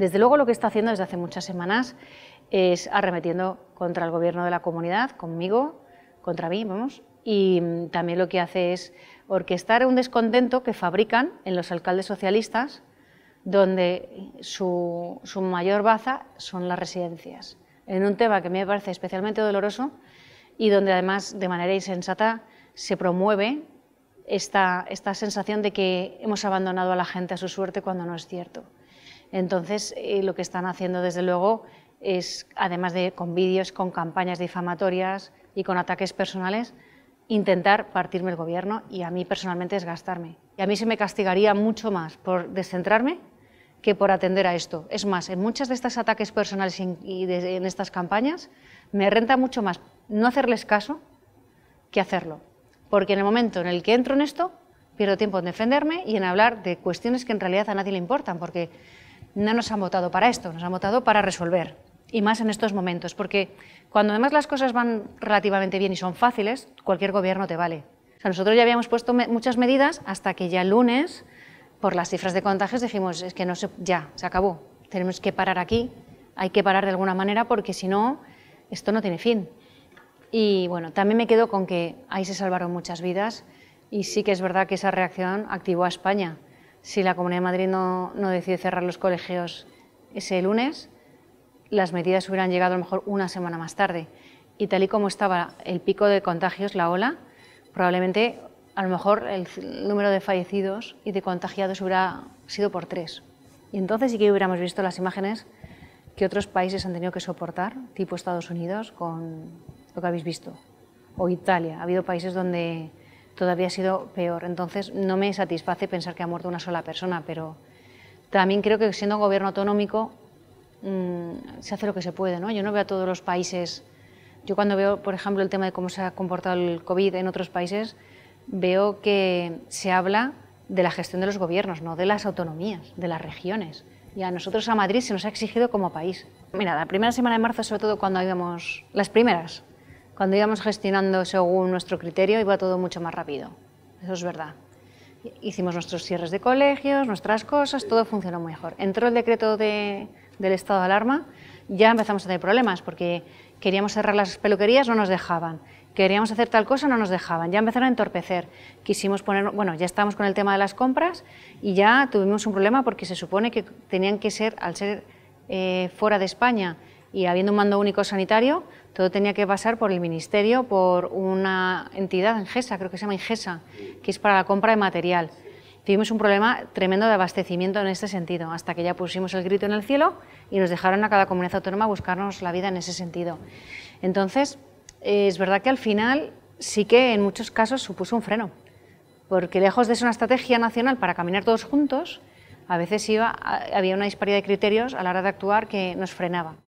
Desde luego lo que está haciendo desde hace muchas semanas es arremetiendo contra el gobierno de la comunidad, conmigo, contra mí, vamos, y también lo que hace es orquestar un descontento que fabrican en los alcaldes socialistas, donde su, su mayor baza son las residencias. En un tema que me parece especialmente doloroso y donde además de manera insensata se promueve esta, sensación de que hemos abandonado a la gente a su suerte cuando no es cierto. Entonces, eh, lo que están haciendo, desde luego, es, además de con vídeos, con campañas difamatorias y con ataques personales, intentar partirme el gobierno y a mí personalmente desgastarme. Y a mí se me castigaría mucho más por descentrarme que por atender a esto. Es más, en muchas de estas ataques personales y en estas campañas, me renta mucho más no hacerles caso que hacerlo. Porque en el momento en el que entro en esto, pierdo tiempo en defenderme y en hablar de cuestiones que en realidad a nadie le importan, porque no nos han votado para esto, nos han votado para resolver. Y más en estos momentos, porque cuando además las cosas van relativamente bien y son fáciles, cualquier gobierno te vale. O nosotros ya habíamos puesto muchas medidas hasta que ya el lunes, por las cifras de contagios, dijimos, es que no ya, se acabó, tenemos que parar aquí, hay que parar de alguna manera porque si no, esto no tiene fin. Y bueno, también me quedo con que ahí se salvaron muchas vidas y sí que es verdad que esa reacción activó a España. Si la Comunidad de Madrid no, no decide cerrar los colegios ese lunes, las medidas hubieran llegado a lo mejor una semana más tarde. Y tal y como estaba el pico de contagios, la ola, probablemente a lo mejor el número de fallecidos y de contagiados hubiera sido por tres. Y entonces sí que hubiéramos visto las imágenes que otros países han tenido que soportar, tipo Estados Unidos, con lo que habéis visto, o Italia. Ha habido países donde todavía ha sido peor. Entonces, no me satisface pensar que ha muerto una sola persona, pero también creo que siendo gobierno autonómico mm, se hace lo que se puede. ¿no? Yo no veo a todos los países. Yo cuando veo, por ejemplo, el tema de cómo se ha comportado el COVID en otros países, veo que se habla de la gestión de los gobiernos, no de las autonomías, de las regiones. Y a nosotros, a Madrid, se nos ha exigido como país. Mira, la primera semana de marzo, sobre todo cuando íbamos, las primeras, cuando íbamos gestionando según nuestro criterio, iba todo mucho más rápido. Eso es verdad. Hicimos nuestros cierres de colegios, nuestras cosas, todo funcionó mejor. Entró el decreto del estado de alarma, ya empezamos a tener problemas porque queríamos cerrar las peluquerías, no nos dejaban. Queríamos hacer tal cosa, no nos dejaban. Ya empezaron a entorpecer. Quisimos poner, bueno, ya estábamos con el tema de las compras y ya tuvimos un problema porque se supone que tenían que ser, al ser eh, fuera de España, y habiendo un mando único sanitario, todo tenía que pasar por el Ministerio, por una entidad, en GESA, creo que se llama Ingesa, que es para la compra de material. Tuvimos un problema tremendo de abastecimiento en este sentido, hasta que ya pusimos el grito en el cielo y nos dejaron a cada comunidad autónoma buscarnos la vida en ese sentido. Entonces, eh, es verdad que al final sí que en muchos casos supuso un freno, porque lejos de ser una estrategia nacional para caminar todos juntos, a veces iba, había una disparidad de criterios a la hora de actuar que nos frenaba.